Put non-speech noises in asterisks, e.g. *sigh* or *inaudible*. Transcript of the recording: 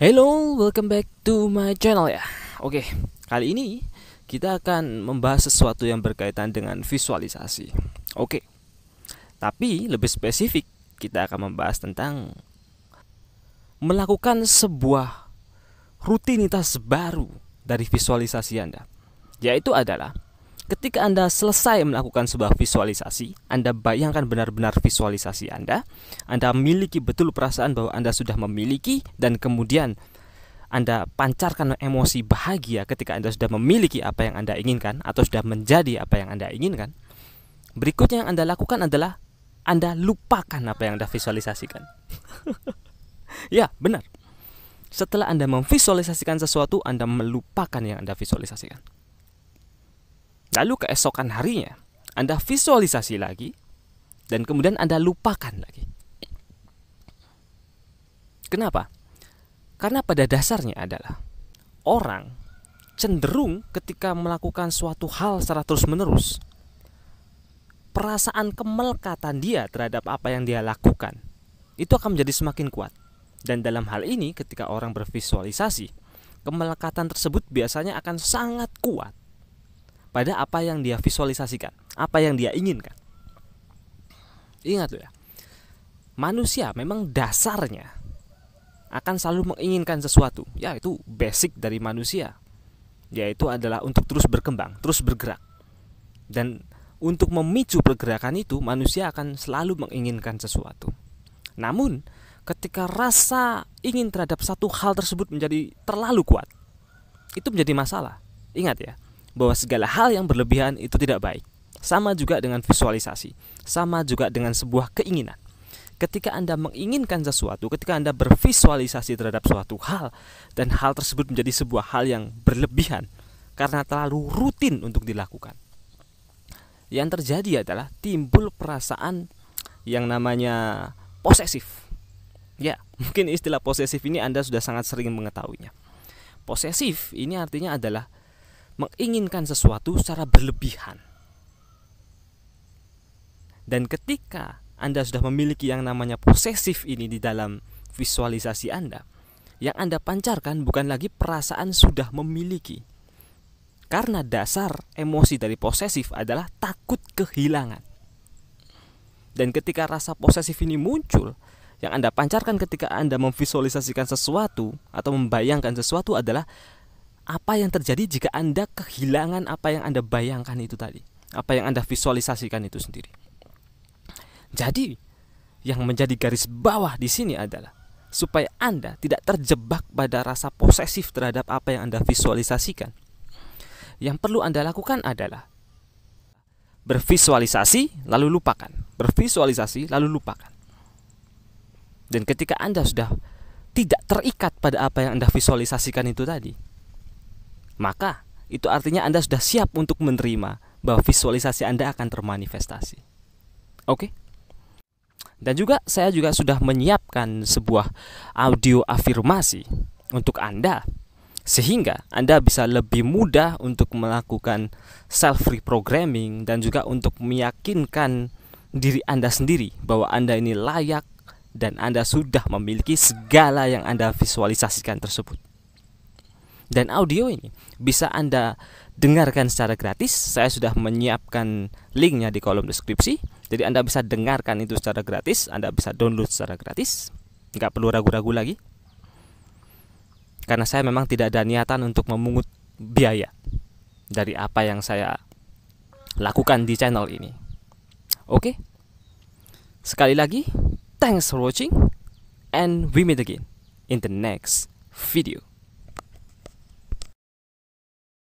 Hello, welcome back to my channel ya. Oke, kali ini kita akan membahas sesuatu yang berkaitan dengan visualisasi. Oke. Tapi lebih spesifik, kita akan membahas tentang melakukan sebuah rutinitas baru dari visualisasi Anda. Yaitu adalah Ketika Anda selesai melakukan sebuah visualisasi, Anda bayangkan benar-benar visualisasi Anda, Anda memiliki betul perasaan bahwa Anda sudah memiliki dan kemudian Anda pancarkan emosi bahagia ketika Anda sudah memiliki apa yang Anda inginkan atau sudah menjadi apa yang Anda inginkan. Berikutnya yang Anda lakukan adalah Anda lupakan apa yang Anda visualisasikan. *laughs* ya, benar. Setelah Anda memvisualisasikan sesuatu, Anda melupakan yang Anda visualisasikan. Lalu keesokan harinya, Anda visualisasi lagi dan kemudian Anda lupakan lagi. Kenapa? Karena pada dasarnya adalah orang cenderung ketika melakukan suatu hal secara terus-menerus perasaan kemelekatan dia terhadap apa yang dia lakukan itu akan menjadi semakin kuat. Dan dalam hal ini ketika orang bervisualisasi, kemelekatan tersebut biasanya akan sangat kuat pada apa yang dia visualisasikan, apa yang dia inginkan. Ingat ya, manusia memang dasarnya akan selalu menginginkan sesuatu, yaitu basic dari manusia, yaitu adalah untuk terus berkembang, terus bergerak. Dan untuk memicu pergerakan itu, manusia akan selalu menginginkan sesuatu. Namun, ketika rasa ingin terhadap satu hal tersebut menjadi terlalu kuat, itu menjadi masalah. Ingat ya, bahwa segala hal yang berlebihan itu tidak baik. Sama juga dengan visualisasi, sama juga dengan sebuah keinginan. Ketika Anda menginginkan sesuatu, ketika Anda bervisualisasi terhadap suatu hal, dan hal tersebut menjadi sebuah hal yang berlebihan karena terlalu rutin untuk dilakukan, yang terjadi adalah timbul perasaan yang namanya posesif. Ya, *laughs* mungkin istilah posesif ini Anda sudah sangat sering mengetahuinya. Posesif ini artinya adalah menginginkan sesuatu secara berlebihan. Dan ketika Anda sudah memiliki yang namanya posesif ini di dalam visualisasi Anda, yang Anda pancarkan bukan lagi perasaan sudah memiliki. Karena dasar emosi dari posesif adalah takut kehilangan. Dan ketika rasa posesif ini muncul, yang Anda pancarkan ketika Anda memvisualisasikan sesuatu atau membayangkan sesuatu adalah apa yang terjadi jika Anda kehilangan apa yang Anda bayangkan itu tadi, apa yang Anda visualisasikan itu sendiri. Jadi, yang menjadi garis bawah di sini adalah supaya Anda tidak terjebak pada rasa posesif terhadap apa yang Anda visualisasikan. Yang perlu Anda lakukan adalah bervisualisasi lalu lupakan, bervisualisasi lalu lupakan. Dan ketika Anda sudah tidak terikat pada apa yang Anda visualisasikan itu tadi, maka itu artinya Anda sudah siap untuk menerima bahwa visualisasi Anda akan termanifestasi. Oke? Dan juga saya juga sudah menyiapkan sebuah audio afirmasi untuk Anda sehingga Anda bisa lebih mudah untuk melakukan self reprogramming dan juga untuk meyakinkan diri Anda sendiri bahwa Anda ini layak dan Anda sudah memiliki segala yang Anda visualisasikan tersebut dan audio ini bisa Anda dengarkan secara gratis. Saya sudah menyiapkan linknya di kolom deskripsi. Jadi Anda bisa dengarkan itu secara gratis, Anda bisa download secara gratis. Nggak perlu ragu-ragu lagi. Karena saya memang tidak ada niatan untuk memungut biaya dari apa yang saya lakukan di channel ini. Oke. Sekali lagi, thanks for watching and we meet again in the next video.